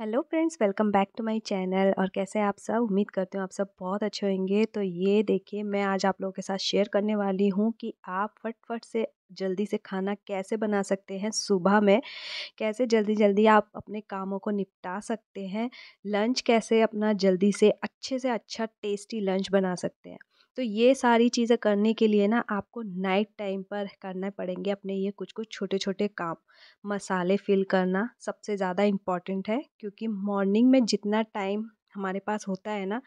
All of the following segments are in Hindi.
Hello friends welcome back to my channel और कैसे हैं आप सब उम्मीद करते हो आप सब बहुत अच्छे होंगे तो ये देखिए मैं आज आप लोगों के साथ शेयर करने वाली हूँ कि आप फटफट से जल्दी से खाना कैसे बना सकते हैं सुबह में कैसे जल्दी जल्दी आप अपने कामों को निपटा सकते हैं लंच कैसे अपना जल्दी से अच्छे से अच्छा टेस्टी लंच बना सकते हैं तो ये सारी चीज़ें करने के लिए ना आपको नाइट टाइम पर करना पड़ेंगे अपने ये कुछ कुछ छोटे छोटे काम मसाले फिल करना सबसे ज़्यादा इम्पॉर्टेंट है क्योंकि मॉर्निंग में जितना टाइम हमारे पास होता है ना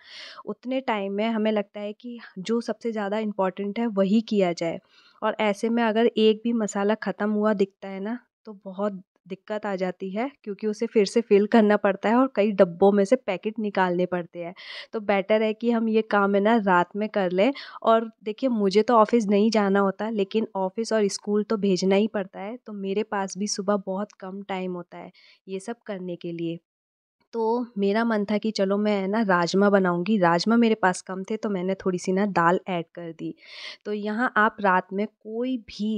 उतने टाइम में हमें लगता है कि जो सबसे ज़्यादा इम्पॉर्टेंट है वही किया जाए और ऐसे में अगर एक भी मसाला ख़त्म हुआ दिखता है ना तो बहुत दिक्कत आ जाती है क्योंकि उसे फिर से फ़िल करना पड़ता है और कई डब्बों में से पैकेट निकालने पड़ते हैं तो बेटर है कि हम ये काम है ना रात में कर लें और देखिए मुझे तो ऑफ़िस नहीं जाना होता लेकिन ऑफ़िस और स्कूल तो भेजना ही पड़ता है तो मेरे पास भी सुबह बहुत कम टाइम होता है ये सब करने के लिए तो मेरा मन था कि चलो मैं ना राजमा बनाऊंगी राजमा मेरे पास कम थे तो मैंने थोड़ी सी ना दाल ऐड कर दी तो यहाँ आप रात में कोई भी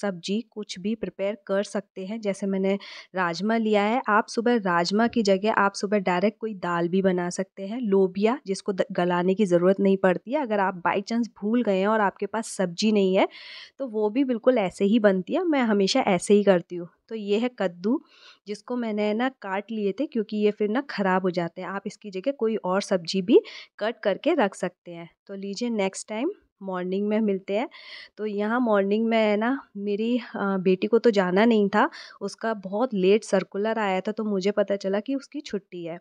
सब्जी कुछ भी प्रिपेयर कर सकते हैं जैसे मैंने राजमा लिया है आप सुबह राजमा की जगह आप सुबह डायरेक्ट कोई दाल भी बना सकते हैं लोबिया जिसको गलाने की ज़रूरत नहीं पड़ती है अगर आप बाई चांस भूल गए हैं और आपके पास सब्जी नहीं है तो वो भी बिल्कुल ऐसे ही बनती है मैं हमेशा ऐसे ही करती हूँ तो ये है कद्दू जिसको मैंने ना काट लिए थे क्योंकि ये फिर ना ख़राब हो जाते हैं आप इसकी जगह कोई और सब्जी भी कट करके रख सकते हैं तो लीजिए नेक्स्ट टाइम मॉर्निंग में मिलते हैं तो यहाँ मॉर्निंग में है ना मेरी बेटी को तो जाना नहीं था उसका बहुत लेट सर्कुलर आया था तो मुझे पता चला कि उसकी छुट्टी है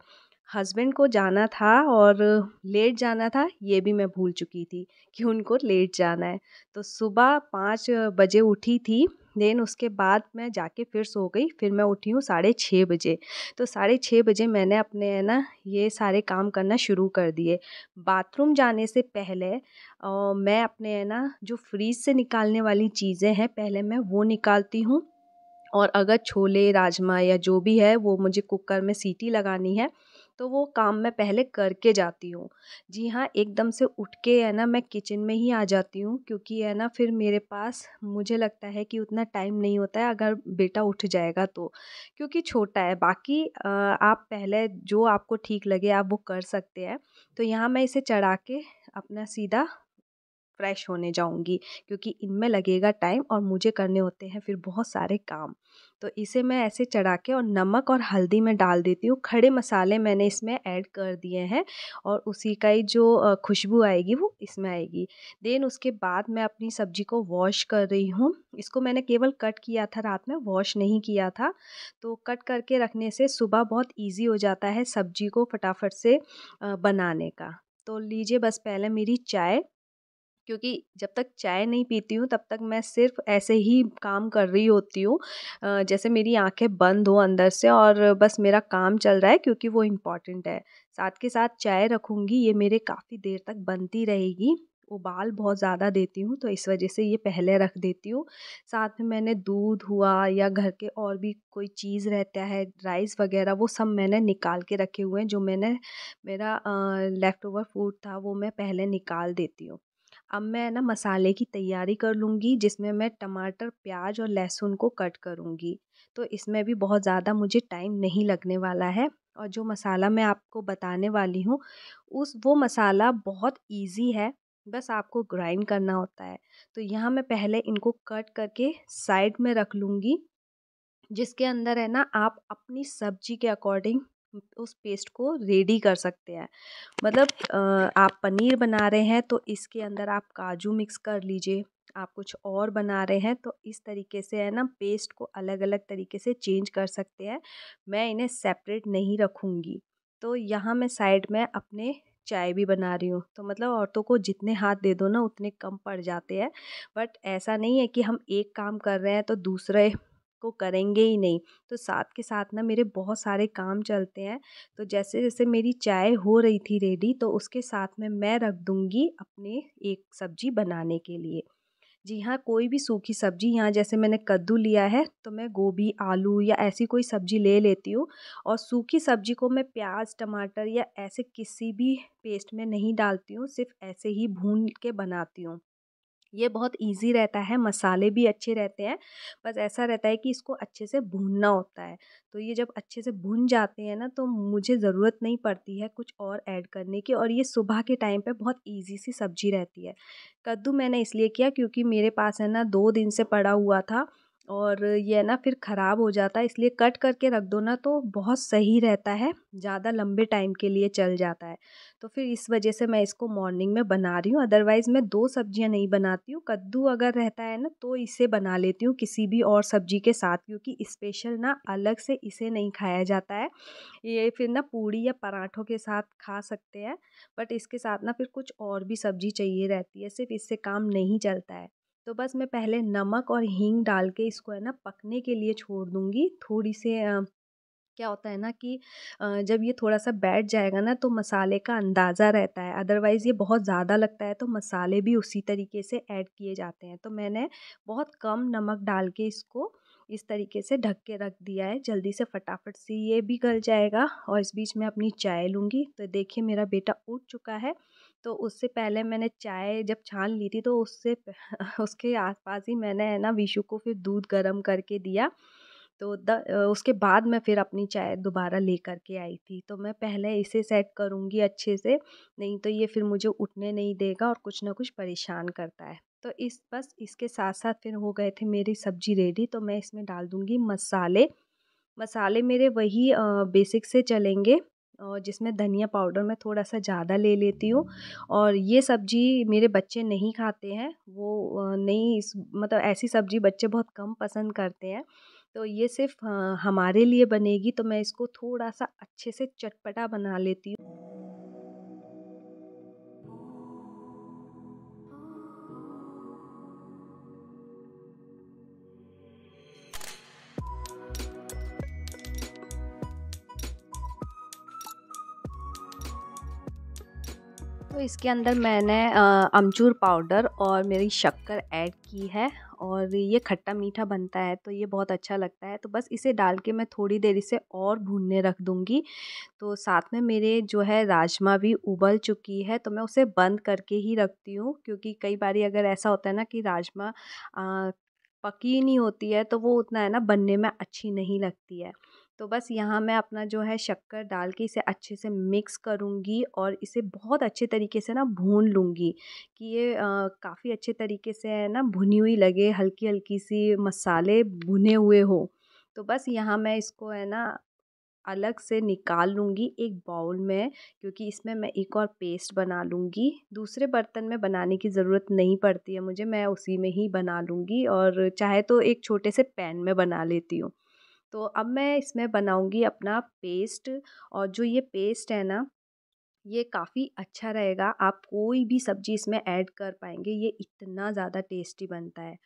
हस्बैंड को जाना था और लेट जाना था ये भी मैं भूल चुकी थी कि उनको लेट जाना है तो सुबह पाँच बजे उठी थी देन उसके बाद मैं जाके फिर सो गई फिर मैं उठी हूँ साढ़े छः बजे तो साढ़े छः बजे मैंने अपने है ना ये सारे काम करना शुरू कर दिए बाथरूम जाने से पहले आ, मैं अपने है ना जो फ्रीज से निकालने वाली चीज़ें हैं पहले मैं वो निकालती हूँ और अगर छोले राजमा या जो भी है वो मुझे कुकर में सीटी लगानी है तो वो काम मैं पहले करके जाती हूँ जी हाँ एकदम से उठ के है ना मैं किचन में ही आ जाती हूँ क्योंकि है ना फिर मेरे पास मुझे लगता है कि उतना टाइम नहीं होता है अगर बेटा उठ जाएगा तो क्योंकि छोटा है बाकी आप पहले जो आपको ठीक लगे आप वो कर सकते हैं तो यहाँ मैं इसे चढ़ा के अपना सीधा फ्रेश होने जाऊंगी क्योंकि इनमें लगेगा टाइम और मुझे करने होते हैं फिर बहुत सारे काम तो इसे मैं ऐसे चढ़ा के और नमक और हल्दी में डाल देती हूँ खड़े मसाले मैंने इसमें ऐड कर दिए हैं और उसी का ही जो खुशबू आएगी वो इसमें आएगी देन उसके बाद मैं अपनी सब्जी को वॉश कर रही हूँ इसको मैंने केवल कट किया था रात में वॉश नहीं किया था तो कट करके रखने से सुबह बहुत ईजी हो जाता है सब्जी को फटाफट से बनाने का तो लीजिए बस पहले मेरी चाय क्योंकि जब तक चाय नहीं पीती हूँ तब तक मैं सिर्फ ऐसे ही काम कर रही होती हूँ जैसे मेरी आँखें बंद हो अंदर से और बस मेरा काम चल रहा है क्योंकि वो इम्पॉर्टेंट है साथ के साथ चाय रखूँगी ये मेरे काफ़ी देर तक बनती रहेगी उबाल बहुत ज़्यादा देती हूँ तो इस वजह से ये पहले रख देती हूँ साथ में मैंने दूध हुआ या घर के और भी कोई चीज़ रहता है राइस वगैरह वो सब मैंने निकाल के रखे हुए हैं जो मैंने मेरा लेफ़्ट ओवर फूड था वो मैं पहले निकाल देती हूँ अब मैं ना मसाले की तैयारी कर लूँगी जिसमें मैं टमाटर प्याज और लहसुन को कट करूँगी तो इसमें भी बहुत ज़्यादा मुझे टाइम नहीं लगने वाला है और जो मसाला मैं आपको बताने वाली हूँ उस वो मसाला बहुत ईजी है बस आपको ग्राइंड करना होता है तो यहाँ मैं पहले इनको कट करके साइड में रख लूँगी जिसके अंदर है ना आप अपनी सब्जी के अकॉर्डिंग उस पेस्ट को रेडी कर सकते हैं मतलब आप पनीर बना रहे हैं तो इसके अंदर आप काजू मिक्स कर लीजिए आप कुछ और बना रहे हैं तो इस तरीके से है ना पेस्ट को अलग अलग तरीके से चेंज कर सकते हैं मैं इन्हें सेपरेट नहीं रखूँगी तो यहाँ मैं साइड में अपने चाय भी बना रही हूँ तो मतलब औरतों को जितने हाथ दे दो ना उतने कम पड़ जाते हैं बट ऐसा नहीं है कि हम एक काम कर रहे हैं तो दूसरे को करेंगे ही नहीं तो साथ के साथ ना मेरे बहुत सारे काम चलते हैं तो जैसे जैसे मेरी चाय हो रही थी रेडी तो उसके साथ में मैं रख दूँगी अपने एक सब्जी बनाने के लिए जी हाँ कोई भी सूखी सब्जी यहाँ जैसे मैंने कद्दू लिया है तो मैं गोभी आलू या ऐसी कोई सब्जी ले लेती हूँ और सूखी सब्जी को मैं प्याज टमाटर या ऐसे किसी भी पेस्ट में नहीं डालती हूँ सिर्फ ऐसे ही भून के बनाती हूँ ये बहुत ईजी रहता है मसाले भी अच्छे रहते हैं बस ऐसा रहता है कि इसको अच्छे से भूनना होता है तो ये जब अच्छे से भून जाते हैं ना तो मुझे ज़रूरत नहीं पड़ती है कुछ और ऐड करने की और ये सुबह के टाइम पे बहुत इजी सी सब्जी रहती है कद्दू मैंने इसलिए किया क्योंकि मेरे पास है ना दो दिन से पड़ा हुआ था और ये ना फिर ख़राब हो जाता है इसलिए कट करके रख दो ना तो बहुत सही रहता है ज़्यादा लंबे टाइम के लिए चल जाता है तो फिर इस वजह से मैं इसको मॉर्निंग में बना रही हूँ अदरवाइज़ मैं दो सब्जियाँ नहीं बनाती हूँ कद्दू अगर रहता है ना तो इसे बना लेती हूँ किसी भी और सब्जी के साथ क्योंकि स्पेशल ना अलग से इसे नहीं खाया जाता है ये फिर ना पूड़ी या पराठों के साथ खा सकते हैं बट इसके साथ ना फिर कुछ और भी सब्जी चाहिए रहती है सिर्फ इससे काम नहीं चलता है तो बस मैं पहले नमक और हींग डाल के इसको है ना पकने के लिए छोड़ दूँगी थोड़ी से क्या होता है ना कि जब ये थोड़ा सा बैठ जाएगा ना तो मसाले का अंदाज़ा रहता है अदरवाइज़ ये बहुत ज़्यादा लगता है तो मसाले भी उसी तरीके से ऐड किए जाते हैं तो मैंने बहुत कम नमक डाल के इसको इस तरीके से ढक के रख दिया है जल्दी से फटाफट से ये भी गल जाएगा और इस बीच में अपनी चाय लूँगी तो देखिए मेरा बेटा उठ चुका है तो उससे पहले मैंने चाय जब छान ली थी तो उससे उसके आसपास ही मैंने है ना विशु को फिर दूध गर्म करके दिया तो द, उसके बाद मैं फिर अपनी चाय दोबारा ले कर के आई थी तो मैं पहले इसे सेट करूँगी अच्छे से नहीं तो ये फिर मुझे उठने नहीं देगा और कुछ ना कुछ परेशान करता है तो इस बस इसके साथ साथ फिर हो गए थे मेरी सब्जी रेडी तो मैं इसमें डाल दूँगी मसाले मसाले मेरे वही बेसिक से चलेंगे और जिसमें धनिया पाउडर मैं थोड़ा सा ज़्यादा ले लेती हूँ और ये सब्ज़ी मेरे बच्चे नहीं खाते हैं वो नहीं मतलब ऐसी सब्ज़ी बच्चे बहुत कम पसंद करते हैं तो ये सिर्फ हमारे लिए बनेगी तो मैं इसको थोड़ा सा अच्छे से चटपटा बना लेती हूँ तो इसके अंदर मैंने अमचूर पाउडर और मेरी शक्कर ऐड की है और ये खट्टा मीठा बनता है तो ये बहुत अच्छा लगता है तो बस इसे डाल के मैं थोड़ी देर इसे और भूनने रख दूँगी तो साथ में मेरे जो है राजमा भी उबल चुकी है तो मैं उसे बंद करके ही रखती हूँ क्योंकि कई बार अगर ऐसा होता है ना कि राजमा पकी नहीं होती है तो वो उतना है ना बनने में अच्छी नहीं लगती है तो बस यहाँ मैं अपना जो है शक्कर डाल के इसे अच्छे से मिक्स करूँगी और इसे बहुत अच्छे तरीके से ना भून लूँगी कि ये काफ़ी अच्छे तरीके से है ना भुनी हुई लगे हल्की हल्की सी मसाले भुने हुए हो तो बस यहाँ मैं इसको है ना अलग से निकाल लूँगी एक बाउल में क्योंकि इसमें मैं एक और पेस्ट बना लूँगी दूसरे बर्तन में बनाने की ज़रूरत नहीं पड़ती है मुझे मैं उसी में ही बना लूँगी और चाहे तो एक छोटे से पैन में बना लेती हूँ तो अब मैं इसमें बनाऊँगी अपना पेस्ट और जो ये पेस्ट है ना ये काफ़ी अच्छा रहेगा आप कोई भी सब्ज़ी इसमें ऐड कर पाएंगे ये इतना ज़्यादा टेस्टी बनता है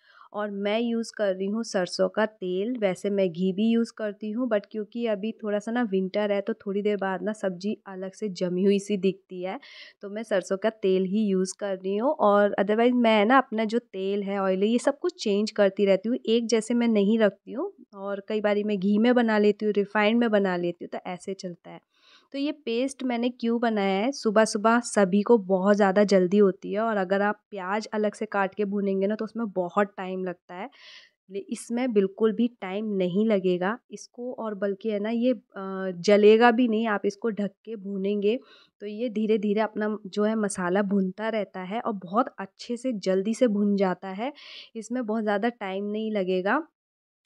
और मैं यूज़ कर रही हूँ सरसों का तेल वैसे मैं घी भी यूज़ करती हूँ बट क्योंकि अभी थोड़ा सा ना विंटर है तो थोड़ी देर बाद ना सब्ज़ी अलग से जमी हुई सी दिखती है तो मैं सरसों का तेल ही यूज़ कर रही हूँ और अदरवाइज़ मैं ना अपना जो तेल है ऑयल है ये सब कुछ चेंज करती रहती हूँ एक जैसे मैं नहीं रखती हूँ और कई बार मैं घी में बना लेती हूँ रिफाइंड में बना लेती हूँ तो ऐसे चलता है तो ये पेस्ट मैंने क्यों बनाया है सुबह सुबह सभी को बहुत ज़्यादा जल्दी होती है और अगर आप प्याज अलग से काट के भूनेंगे ना तो उसमें बहुत टाइम लगता है इसमें बिल्कुल भी टाइम नहीं लगेगा इसको और बल्कि है ना ये जलेगा भी नहीं आप इसको ढक के भूनेंगे तो ये धीरे धीरे अपना जो है मसाला भूनता रहता है और बहुत अच्छे से जल्दी से भुन जाता है इसमें बहुत ज़्यादा टाइम नहीं लगेगा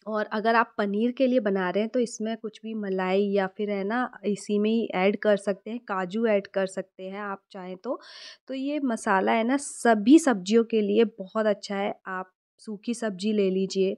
और अगर आप पनीर के लिए बना रहे हैं तो इसमें कुछ भी मलाई या फिर है ना इसी में ही ऐड कर सकते हैं काजू ऐड कर सकते हैं आप चाहें तो तो ये मसाला है ना सभी सब्जियों के लिए बहुत अच्छा है आप सूखी सब्जी ले लीजिए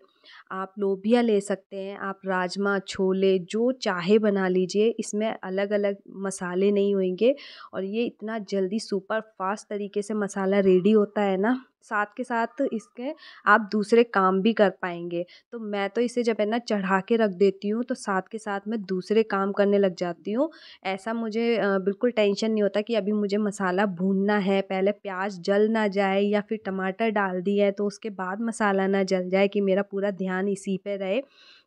आप लोबिया ले सकते हैं आप राजमा छोले जो चाहे बना लीजिए इसमें अलग अलग मसाले नहीं होंगे और ये इतना जल्दी सुपर फास्ट तरीके से मसाला रेडी होता है ना साथ के साथ इसके आप दूसरे काम भी कर पाएंगे तो मैं तो इसे जब है ना चढ़ा के रख देती हूँ तो साथ के साथ मैं दूसरे काम करने लग जाती हूँ ऐसा मुझे बिल्कुल टेंशन नहीं होता कि अभी मुझे मसाला भूनना है पहले प्याज जल ना जाए या फिर टमाटर डाल दिया है तो उसके बाद मसाला ना जल जाए कि मेरा पूरा ध्यान इसी पर रहे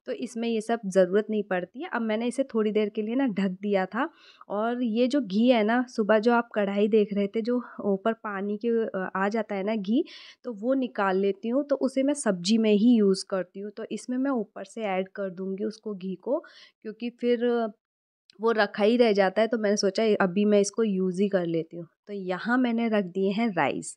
तो इसमें ये सब ज़रूरत नहीं पड़ती है अब मैंने इसे थोड़ी देर के लिए ना ढक दिया था और ये जो घी है ना सुबह जो आप कढ़ाई देख रहे थे जो ऊपर पानी के आ जाता है ना घी तो वो निकाल लेती हूँ तो उसे मैं सब्जी में ही यूज़ करती हूँ तो इसमें मैं ऊपर से ऐड कर दूँगी उसको घी को क्योंकि फिर वो रखा ही रह जाता है तो मैंने सोचा अभी मैं इसको यूज़ ही कर लेती हूँ तो यहाँ मैंने रख दिए हैं राइस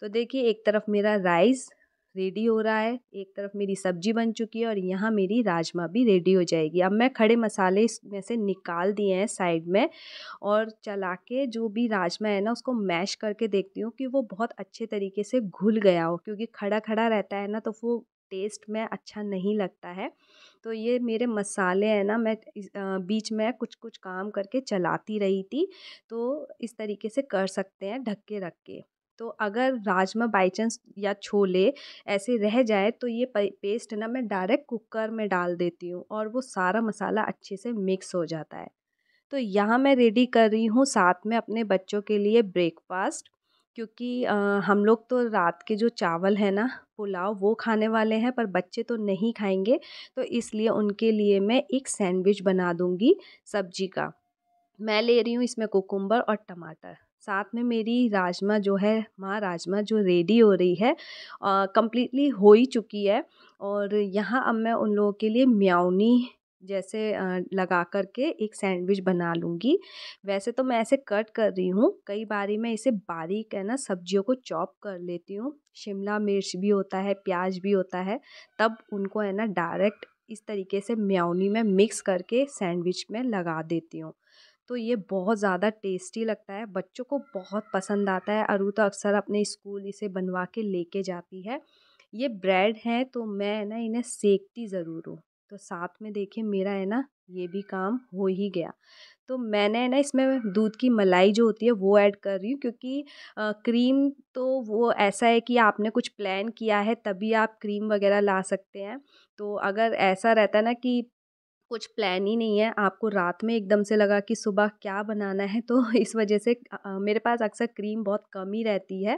तो देखिए एक तरफ मेरा राइस रेडी हो रहा है एक तरफ मेरी सब्जी बन चुकी है और यहाँ मेरी राजमा भी रेडी हो जाएगी अब मैं खड़े मसाले इसमें से निकाल दिए हैं साइड में और चला के जो भी राजमा है ना उसको मैश करके देखती हूँ कि वो बहुत अच्छे तरीके से घुल गया हो क्योंकि खड़ा खड़ा रहता है ना तो वो टेस्ट में अच्छा नहीं लगता है तो ये मेरे मसाले हैं ना मैं बीच में कुछ कुछ काम करके चलाती रही थी तो इस तरीके से कर सकते हैं ढक के रख के तो अगर राजमा बाई चांस या छोले ऐसे रह जाए तो ये पेस्ट ना मैं डायरेक्ट कुकर में डाल देती हूँ और वो सारा मसाला अच्छे से मिक्स हो जाता है तो यहाँ मैं रेडी कर रही हूँ साथ में अपने बच्चों के लिए ब्रेकफास्ट क्योंकि आ, हम लोग तो रात के जो चावल है ना पुलाव वो खाने वाले हैं पर बच्चे तो नहीं खाएंगे तो इसलिए उनके लिए मैं एक सैंडविच बना दूँगी सब्जी का मैं ले रही हूँ इसमें कुकुम्बर और टमाटर साथ में मेरी राजमा जो है माँ राजमा जो रेडी हो रही है कम्प्लीटली हो ही चुकी है और यहाँ अब मैं उन लोगों के लिए म्याउनी जैसे लगा कर के एक सैंडविच बना लूँगी वैसे तो मैं ऐसे कट कर रही हूँ कई बारी मैं इसे बारीक है ना सब्जियों को चॉप कर लेती हूँ शिमला मिर्च भी होता है प्याज भी होता है तब उनको है ना डायरेक्ट इस तरीके से म्याउनी में मिक्स करके सैंडविच में लगा देती हूँ तो ये बहुत ज़्यादा टेस्टी लगता है बच्चों को बहुत पसंद आता है अरू तो अक्सर अपने स्कूल इसे बनवा के लेके जाती है ये ब्रेड है तो मैं ना इन्हें सेकती ज़रूर हूँ तो साथ में देखिए मेरा है ना ये भी काम हो ही गया तो मैंने ना इसमें दूध की मलाई जो होती है वो ऐड कर रही हूँ क्योंकि आ, क्रीम तो वो ऐसा है कि आपने कुछ प्लान किया है तभी आप क्रीम वगैरह ला सकते हैं तो अगर ऐसा रहता है ना कि कुछ प्लान ही नहीं है आपको रात में एकदम से लगा कि सुबह क्या बनाना है तो इस वजह से मेरे पास अक्सर क्रीम बहुत कम ही रहती है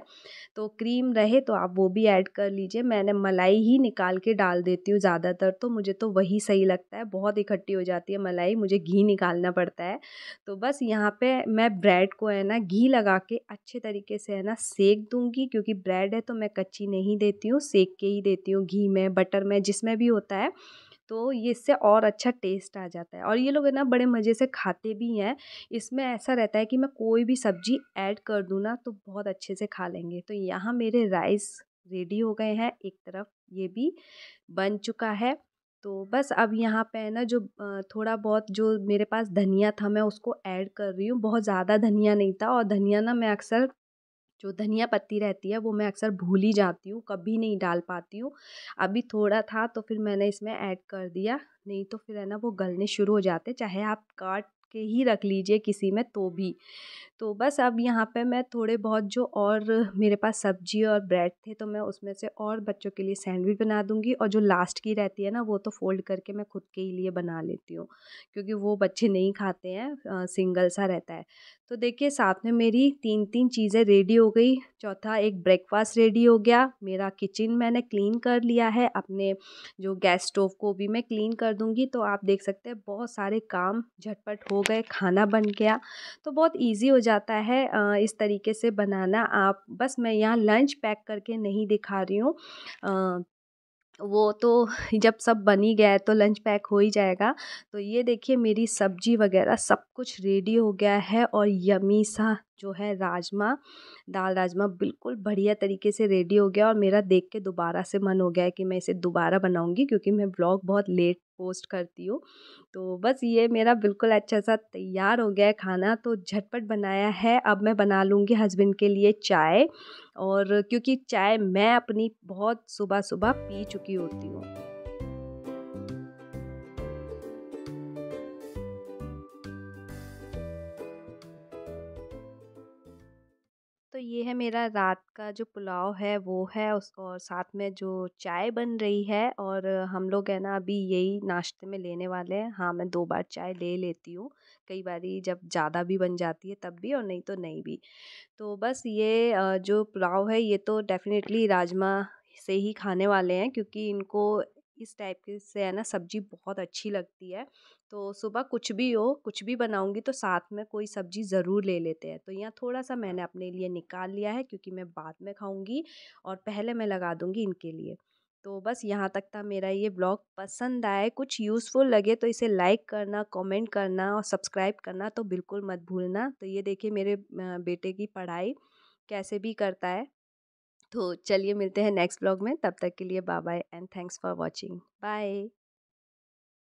तो क्रीम रहे तो आप वो भी ऐड कर लीजिए मैंने मलाई ही निकाल के डाल देती हूँ ज़्यादातर तो मुझे तो वही सही लगता है बहुत इकट्ठी हो जाती है मलाई मुझे घी निकालना पड़ता है तो बस यहाँ पर मैं ब्रेड को है ना घी लगा के अच्छे तरीके से है ना सेक दूँगी क्योंकि ब्रेड है तो मैं कच्ची नहीं देती हूँ सेक के ही देती हूँ घी में बटर में जिसमें भी होता है तो ये इससे और अच्छा टेस्ट आ जाता है और ये लोग है ना बड़े मज़े से खाते भी हैं इसमें ऐसा रहता है कि मैं कोई भी सब्ज़ी ऐड कर दूँ ना तो बहुत अच्छे से खा लेंगे तो यहाँ मेरे राइस रेडी हो गए हैं एक तरफ ये भी बन चुका है तो बस अब यहाँ पे है ना जो थोड़ा बहुत जो मेरे पास धनिया था मैं उसको ऐड कर रही हूँ बहुत ज़्यादा धनिया नहीं था और धनिया ना मैं अक्सर जो धनिया पत्ती रहती है वो मैं अक्सर भूल ही जाती हूँ कभी नहीं डाल पाती हूँ अभी थोड़ा था तो फिर मैंने इसमें ऐड कर दिया नहीं तो फिर है ना वो गलने शुरू हो जाते चाहे आप काट के ही रख लीजिए किसी में तो भी तो बस अब यहाँ पे मैं थोड़े बहुत जो और मेरे पास सब्जी और ब्रेड थे तो मैं उसमें से और बच्चों के लिए सैंडविच बना दूँगी और जो लास्ट की रहती है ना वो तो फ़ोल्ड करके मैं खुद के ही लिए बना लेती हूँ क्योंकि वो बच्चे नहीं खाते हैं सिंगल सा रहता है तो देखिए साथ में मेरी तीन तीन चीज़ें रेडी हो गई चौथा एक ब्रेकफास्ट रेडी हो गया मेरा किचन मैंने क्लीन कर लिया है अपने जो गैस स्टोव को भी मैं क्लीन कर दूंगी तो आप देख सकते हैं बहुत सारे काम झटपट हो गए खाना बन गया तो बहुत इजी हो जाता है इस तरीके से बनाना आप बस मैं यहाँ लंच पैक करके नहीं दिखा रही हूँ वो तो जब सब बन ही गया है तो लंच पैक हो ही जाएगा तो ये देखिए मेरी सब्जी वगैरह सब कुछ रेडी हो गया है और यमी सा जो है राजमा दाल राजमा बिल्कुल बढ़िया तरीके से रेडी हो गया और मेरा देख के दोबारा से मन हो गया है कि मैं इसे दोबारा बनाऊंगी क्योंकि मैं ब्लॉग बहुत लेट पोस्ट करती हूँ तो बस ये मेरा बिल्कुल अच्छा सा तैयार हो गया है खाना तो झटपट बनाया है अब मैं बना लूँगी हस्बैंड के लिए चाय और क्योंकि चाय मैं अपनी बहुत सुबह सुबह पी चुकी होती हूँ है मेरा रात का जो पुलाव है वो है उस और साथ में जो चाय बन रही है और हम लोग है ना अभी यही नाश्ते में लेने वाले हैं हाँ मैं दो बार चाय ले लेती हूँ कई बारी जब ज़्यादा भी बन जाती है तब भी और नहीं तो नहीं भी तो बस ये जो पुलाव है ये तो डेफिनेटली राजमा से ही खाने वाले हैं क्योंकि इनको इस टाइप की से है ना सब्जी बहुत अच्छी लगती है तो सुबह कुछ भी हो कुछ भी बनाऊँगी तो साथ में कोई सब्जी ज़रूर ले लेते हैं तो यहाँ थोड़ा सा मैंने हाँ। अपने लिए निकाल लिया है क्योंकि मैं बाद में खाऊँगी और पहले मैं लगा दूँगी इनके लिए तो बस यहाँ तक था मेरा ये ब्लॉग पसंद आए कुछ यूज़फुल लगे तो इसे लाइक करना कमेंट करना और सब्सक्राइब करना तो बिल्कुल मत भूलना तो ये देखिए मेरे बेटे की पढ़ाई कैसे भी करता है तो चलिए मिलते हैं नेक्स्ट ब्लॉग में तब तक के लिए bye bye and thanks for watching bye